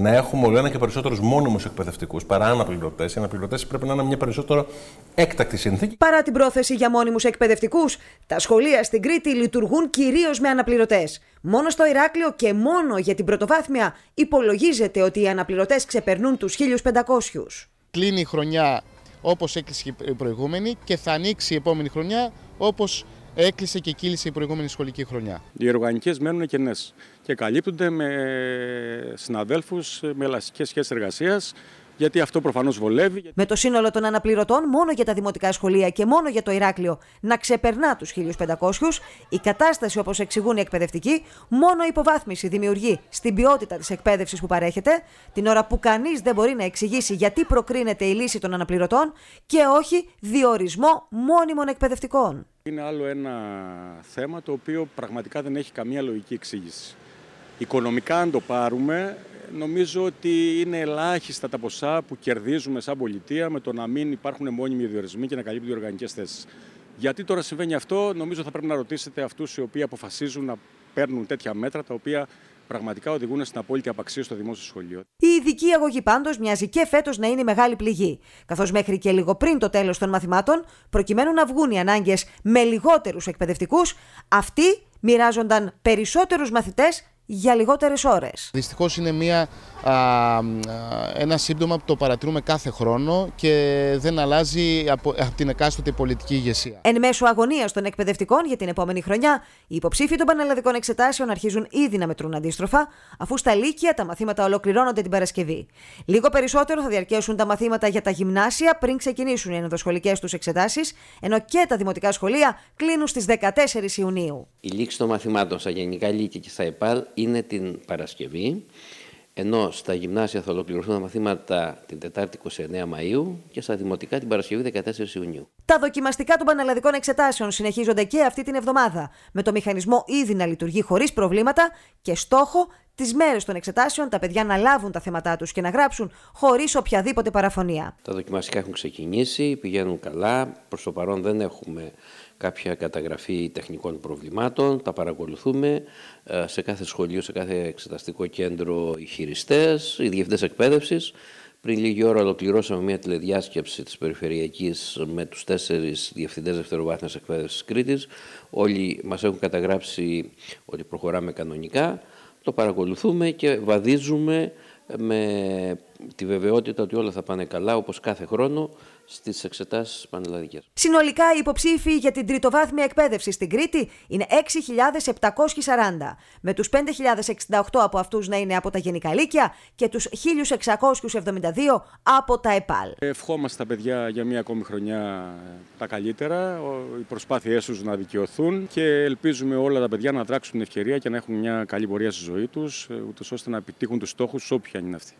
να έχουμε όλο ένα και περισσότερους μόνιμους εκπαιδευτικούς παρά αναπληρωτές. Οι αναπληρωτές πρέπει να είναι μια περισσότερο έκτακτη συνθήκη. Παρά την πρόθεση για μόνιμους εκπαιδευτικούς, τα σχολεία στην Κρήτη λειτουργούν κυρίως με αναπληρωτές. Μόνο στο Ηράκλειο και μόνο για την πρωτοβάθμια υπολογίζεται ότι οι αναπληρωτές ξεπερνούν τους 1500. Κλείνει η χρονιά όπως έκλεισε η προηγούμενη και θα ανοίξει η επόμενη χρονιά όπως έκλεισε και κύλησε η προηγούμενη σχολική χρονιά. Οι οργανικές μένουν κενέ και καλύπτονται με συναδέλφους με ελαστικές σχέσεις εργασίας. Γιατί αυτό προφανώς βολεύει. Με το σύνολο των αναπληρωτών μόνο για τα δημοτικά σχολεία και μόνο για το Ηράκλειο να ξεπερνά τους 1500, η κατάσταση όπως εξηγούν οι εκπαιδευτικοί, μόνο υποβάθμιση δημιουργεί στην ποιότητα της εκπαίδευσης που παρέχεται, την ώρα που κανείς δεν μπορεί να εξηγήσει γιατί προκρίνεται η λύση των αναπληρωτών και όχι διορισμό μόνιμων εκπαιδευτικών. Είναι άλλο ένα θέμα το οποίο πραγματικά δεν έχει καμία λογική εξήγηση. Οικονομικά αν το πάρουμε, νομίζω ότι είναι ελάχιστα τα ποσά που κερδίζουμε σαν πολιτεία με το να μην υπάρχουν μόνιμοι διορισμοί και να καλύπτουν οι οργανικές θέσεις. Γιατί τώρα συμβαίνει αυτό, νομίζω θα πρέπει να ρωτήσετε αυτούς οι οποίοι αποφασίζουν να παίρνουν τέτοια μέτρα τα οποία πραγματικά οδηγούν στην απόλυτη απαξία στο δημόσιο σχολείο. Η ειδική αγωγή πάντως μοιάζει και φέτος να είναι μεγάλη πληγή. Καθώς μέχρι και λίγο πριν το τέλος των μαθημάτων, προκειμένου να βγουν οι ανάγκες με λιγότερους εκπαιδευτικούς, αυτοί μοιράζονταν περισσότερους μαθητές για λιγότερες ώρες. Δυστυχώς είναι μια, ένα σύμπτωμα που το παρατηρούμε κάθε χρόνο και δεν αλλάζει από, την εκάστοτε πολιτική ηγεσία. Εν μέσω αγωνίας των εκπαιδευτικών για την επόμενη χρονιά, οι υποψήφοι των πανελλαδικών εξετάσεων αρχίζουν ήδη να μετρούν αντίστροφα, αφού στα Λύκεια τα μαθήματα ολοκληρώνονται την Παρασκευή. Λίγο περισσότερο θα διαρκέσουν τα μαθήματα για τα γυμνάσια πριν ξεκινήσουν οι ενδοσχολικές τους εξετάσεις, ενώ και τα δημοτικά σχολεία κλείνουν στις 14 Ιουνίου. Η λήξη των μαθημάτων στα Γενικά Λύκεια και στα ΕΠΑΛ είναι την Παρασκευή, ενώ στα γυμνάσια θα ολοκληρωθούν τα μαθήματα την Τετάρτη 29 Μαΐου και στα δημοτικά την Παρασκευή 14 Ιουνίου. Τα δοκιμαστικά των πανελλαδικών εξετάσεων συνεχίζονται και αυτή την εβδομάδα, με το μηχανισμό ήδη να λειτουργεί χωρίς προβλήματα και στόχο τις μέρες των εξετάσεων τα παιδιά να λάβουν τα θέματα τους και να γράψουν χωρίς οποιαδήποτε παραφωνία. Τα δοκιμαστικά έχουν ξεκινήσει, πηγαίνουν καλά. Προς το παρόν δεν έχουμε κάποια καταγραφή τεχνικών προβλημάτων. Τα παρακολουθούμε ε, σε κάθε σχολείο, σε κάθε εξεταστικό κέντρο οι χειριστές, οι διευθυντές εκπαίδευσης. Πριν λίγη ώρα ολοκληρώσαμε μια τηλεδιάσκεψη της Περιφερειακής με τους τέσσερις διευθυντές δευτεροβάθμιας εκπαίδευσης Κρήτης. Όλοι μας έχουν καταγράψει ότι προχωράμε κανονικά, το παρακολουθούμε και βαδίζουμε με τη βεβαιότητα ότι όλα θα πάνε καλά, όπως κάθε χρόνο, στις εξετάσεις πανελλαδικές. Συνολικά, οι υποψήφοι για την τριτοβάθμια εκπαίδευση στην Κρήτη είναι 6.740, με τους 5.068 από αυτούς να είναι από τα Γενικά Λύκια και τους 1.672 από τα ΕΠΑΛ. Ευχόμαστε τα παιδιά για μία ακόμη χρονιά ε, τα καλύτερα, οι προσπάθειε τους να δικαιωθούν και ελπίζουμε όλα τα παιδιά να τράξουν ευκαιρία και να έχουν μια καλή πορεία στη ζωή τους, ε, ούτως ώστε να επιτύχουν τους στόχους, όποια είναι αυτή.